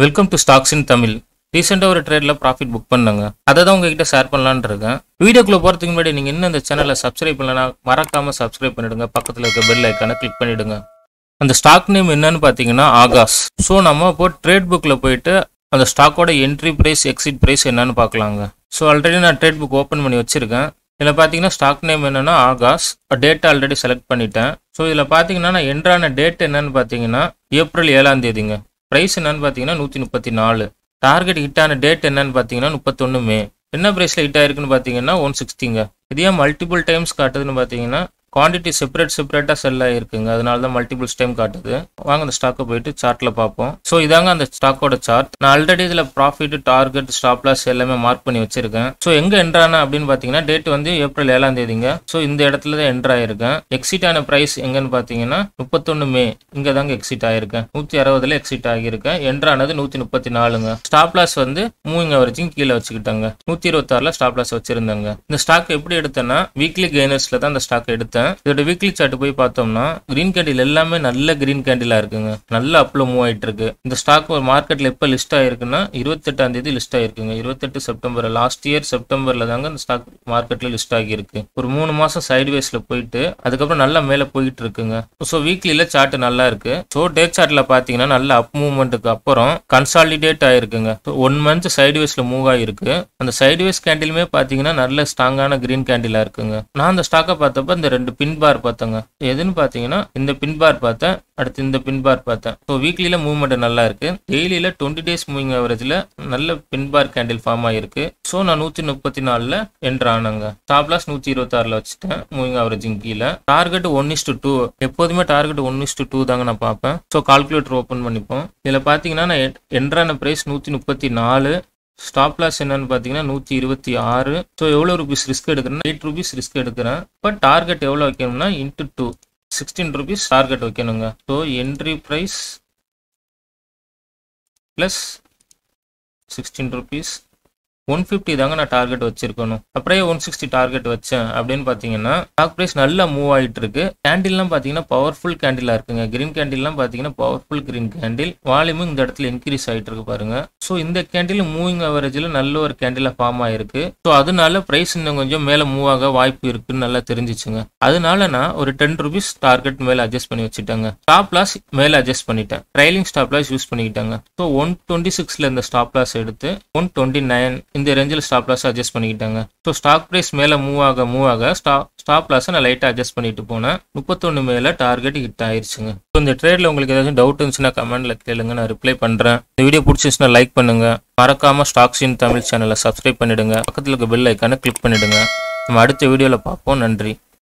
welcome to stocks in Tamil ரீசெண்டாக ஒரு ட்ரேடில் profit book பண்ணுங்க அதை தான் உங்ககிட்ட ஷேர் பண்ணலான்னு இருக்கேன் வீடியோக்குள்ளே போகிறதுக்கு முன்னாடி நீங்கள் இன்னும் அந்த சேனலை சப்ஸ்கிரைப் பண்ணலன்னா மறக்காமல் சப்ஸ்கிரைப் பண்ணிவிடுங்க பக்கத்தில் இருக்க பெல் ஐக்கான கிளிக் பண்ணிவிடுங்க அந்த ஸ்டாக் நேம் என்னன்னு பார்த்தீங்கன்னா ஆகாஷ் ஸோ நம்ம இப்போ ட்ரேட் புக்கில் போயிட்டு அந்த ஸ்டாக்கோட என்ட்ரி ப்ரைஸ் எக்ஸிட் ப்ரைஸ் என்னன்னு பார்க்கலாங்க ஸோ ஆல்ரெடி நான் ட்ரேட் புக் ஓப்பன் பண்ணி வச்சுருக்கேன் இதில் பார்த்தீங்கன்னா ஸ்டாக் நேம் என்னென்னா ஆகாஷ் டேட் ஆல்ரெடி செலக்ட் பண்ணிட்டேன் ஸோ இதில் பார்த்தீங்கன்னா நான் என்ட்ரான டேட் என்னன்னு பார்த்தீங்கன்னா ஏப்ரல் ஏழாம் தேதிங்க ப்ரைஸ் என்னன்னு பார்த்தீங்கன்னா நூற்றி முப்பத்தி நாலு டார்கெட் ஹிட் ஆன டேட் என்னன்னு பார்த்தீங்கன்னா முப்பத்தொன்று மே என்ன ப்ரைஸில் ஹிட் ஆயிருக்குன்னு பார்த்தீங்கன்னா ஒன் சிக்ஸ்டிங்க இதே மல்டிபிள் டைம்ஸ் காட்டுதுன்னு பார்த்தீங்கன்னா குவான்டிட்டி செப்பரேட் செப்பரேட்டாக செல்ல இருக்குங்க அதனால தான் மல்டிபிள்ஸ் ஸ்டைம் காட்டுது வாங்க அந்த ஸ்டாக்கை போயிட்டு சார்ட்டில் பார்ப்போம் ஸோ இதாங்க அந்த ஸ்டாக்கோட சார்ட் நான் ஆல்ரெடி இதில் ப்ராஃபிட் டார்கெட் ஸ்டாப் லாஸ் எல்லாமே மார்க் பண்ணி வச்சிருக்கேன் ஸோ எங்கே என்ட்ரான அப்படின்னு பார்த்தீங்கன்னா டேட் வந்து ஏப்ரல் ஏழாம் தேதிங்க ஸோ இந்த இடத்துல தான் என்ட்ரா ஆயிருக்கேன் எக்ஸிட் ஆன ப்ரைஸ் எங்கன்னு பார்த்தீங்கன்னா முப்பத்தொன்னு மே இங்கே தாங்க எக்ஸிட் ஆயிருக்கேன் நூற்றி அறுபதுல எக்ஸிட் ஆகியிருக்கேன் என்ட்ரானது நூற்றி முப்பத்தி நாலுங்க ஸ்டாப் லாஸ் வந்து மூவிங் வரைக்கும் கீழே வச்சுக்கிட்டாங்க நூற்றி இருபத்தாறில் ஸ்டாப் லாஸ் வச்சிருந்தாங்க இந்த ஸ்டாக் எப்படி எடுத்தேன்னா வீக்லி கெய்னர்ஸில் தான் அந்த ஸ்டாக் எடுத்தேன் இதோட வீக்லி சார்ட் போய் பார்த்தோம்னா கிரீன் கேண்டில் எல்லாமே நல்ல கிரீன் கேண்டிலா இருக்குங்க நல்ல அப்பில் மூவ் ஆகிட்டு இருக்கு இந்த ஸ்டாக் மார்க்கெட்ல எப்போ லிஸ்ட் ஆயிருக்குன்னா இருபத்தெட்டாம் தேதி லிஸ்ட் ஆயிருக்குங்க இருபத்தெட்டு செப்டம்பர் லாஸ்ட் இயர் செப்டம்பர்ல தாங்க இந்த ஸ்டாக் மார்க்கெட்ல லிஸ்ட் ஆகியிருக்கு ஒரு மூணு மாசம் சைடுவேஸ்ல போயிட்டு அதுக்கப்புறம் நல்லா மேலே போயிட்டு இருக்குங்க ஸோ வீக்லியில சார்ட் நல்லா இருக்கு ஸோ டே சார்ட்ல பாத்தீங்கன்னா நல்ல அப் மூவ்மெண்ட்டுக்கு அப்புறம் கன்சாலிடேட் ஆயிருக்குங்க ஒன் மந்த் சைட்வேஸில் மூவ் ஆகிருக்கு அந்த சைட்வேஸ் கேண்டிலுமே பார்த்தீங்கன்னா நல்ல ஸ்ட்ராங்கான கிரீன் கேண்டிலா இருக்குங்க நான் அந்த ஸ்டாக்கை பார்த்தப்ப இந்த ரெண்டு ஒரு பின் பார் பார்த்தேங்க எதுன்னு பார்த்தீங்கன்னா இந்த பின் பார் பார்த்தேன் அடுத்து இந்த பின் பார் பார்த்தேன் ஸோ வீக்லியில் மூவ்மெண்ட் நல்லா இருக்கு டெய்லியில் டுவெண்ட்டி டேஸ் மூவிங் ஆவரேஜில் நல்ல பின் பார் கேண்டில் ஃபார்ம் ஆகிருக்கு ஸோ நான் நூற்றி முப்பத்தி நாலில் என்ட்ரு ஆனாங்க டாப் லாஸ் நூற்றி இருபத்தாறில் வச்சுட்டேன் மூவிங் ஆவரேஜிங் கீழே target one is to two எப்போதுமே target one is to two தாங்க நான் பார்ப்பேன் ஸோ கால்குலேட்டர் ஓப்பன் பண்ணிப்போம் இதில் பார்த்தீங்கன்னா நான் என்ட்ரான ப்ரைஸ் நூற்றி முப்பத்தி நாலு ஸ்டாப் லாஸ் என்னன்னு பார்த்தீங்கன்னா நூற்றி இருபத்தி ஆறு எவ்வளோ ருபீஸ் ரிஸ்க் எடுக்கிறேன் எயிட் ருபீஸ் ரிஸ்க் எடுக்கிறேன் இப்போ டார்கெட் எவ்வளோ வைக்கணும்னா into two sixteen rupees target வைக்கணுங்க so entry price plus sixteen rupees one fifty தாங்க நான் டார்கெட் வச்சிருக்கணும் அப்படியே ஒன் சிக்ஸ்டி டார்கெட் வச்சேன் அப்படின்னு பார்த்தீங்கன்னா ஸ்டாக் ப்ரைஸ் நல்லா மூவ் ஆகிட்டு இருக்கு கேண்டில்லாம் பார்த்தீங்கன்னா பவர்ஃபுல் கேண்டிலாக இருக்குங்க கிரீன் கேண்டில்லாம் பார்த்தீங்கன்னா பவர்ஃபுல் கிரீன் கேண்டில் வால்யூமும் இந்த இடத்துல இன்க்ரீஸ் ஆகிட்டு இருக்கு பாருங்க ஸோ இந்த கேண்டில் மூவிங் அவரேஜில் நல்ல ஒரு கேண்டிலாக ஃபார்ம் ஆயிருக்கு ஸோ அதனால ப்ரைஸ் இன்னும் கொஞ்சம் மேலே மூவ் ஆக வாய்ப்பு இருக்குன்னு நல்லா தெரிஞ்சிச்சுங்க அதனால நான் ஒரு டென் ருபீஸ் டார்கெட் மேலே அட்ஜஸ்ட் பண்ணி வச்சுட்டாங்க ஸ்டாப் லாஸ் மேலே அட்ஜஸ்ட் பண்ணிட்டேன் ட்ரைலிங் ஸ்டாப் லாஸ் யூஸ் பண்ணிக்கிட்டாங்க ஸோ ஒன் டுவெண்ட்டி சிக்ஸில் இந்த ஸ்டாப் லாஸ் எடுத்து ஒன் டுவெண்ட்டி நைன் இந்த ரேஞ்சில் ஸ்டாப் லாஸ் அட்ஜஸ்ட் பண்ணிக்கிட்டாங்க ஸோ ஸ்டாக் ப்ரைஸ் மேலே மூவ் ஆக மூவ் ஆக ஸ்டா ஸ்டாப் லாஸை நான் லைட்டாக அட்ஜஸ்ட் பண்ணிட்டு போனேன் முப்பத்தொன்று மேலே டார்கெட் ஹிட் ஆயிருச்சுங்க ஸோ இந்த ட்ரேடில் உங்களுக்கு ஏதாச்சும் டவுட் இருந்துச்சுன்னா கமெண்ட்டில் கேளுங்க நான் ரிப்ளை பண்ணுறேன் இந்த வீடியோ பிடிச்சிருச்சுன்னா லைக் பண்ணுங்கள் மறக்காமல் ஸ்டாக்ஸ் இன் தமிழ் சேனலை சப்ஸ்கிரைப் பண்ணிடுங்க பக்கத்தில் இருக்க பெல் ஐக்கானை கிளிக் பண்ணிடுங்க நம்ம அடுத்த வீடியோவில் பார்ப்போம் நன்றி